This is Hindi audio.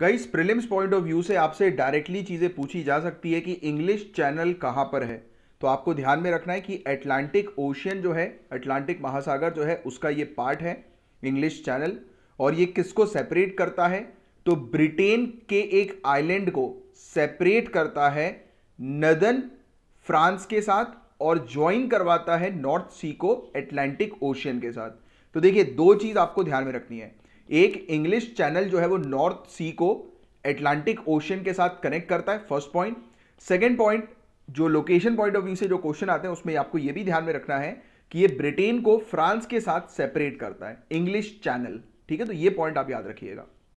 guys prelims point of view से आपसे डायरेक्टली चीज़ें पूछी जा सकती है कि इंग्लिश चैनल कहां पर है तो आपको ध्यान में रखना है कि अटलांटिक ओशियन जो है अटलांटिक महासागर जो है उसका ये पार्ट है इंग्लिश चैनल और ये किसको सेपरेट करता है तो ब्रिटेन के एक आइलैंड को सेपरेट करता है नदन फ्रांस के साथ और ज्वाइन करवाता है नॉर्थ सी को अटलांटिक ओशियन के साथ तो देखिए दो चीज़ आपको ध्यान में रखनी है एक इंग्लिश चैनल जो है वो नॉर्थ सी को एटलांटिक ओशन के साथ कनेक्ट करता है फर्स्ट पॉइंट सेकेंड पॉइंट जो लोकेशन पॉइंट ऑफ व्यू से जो क्वेश्चन आते हैं उसमें आपको यह भी ध्यान में रखना है कि ये ब्रिटेन को फ्रांस के साथ सेपरेट करता है इंग्लिश चैनल ठीक है तो ये पॉइंट आप याद रखिएगा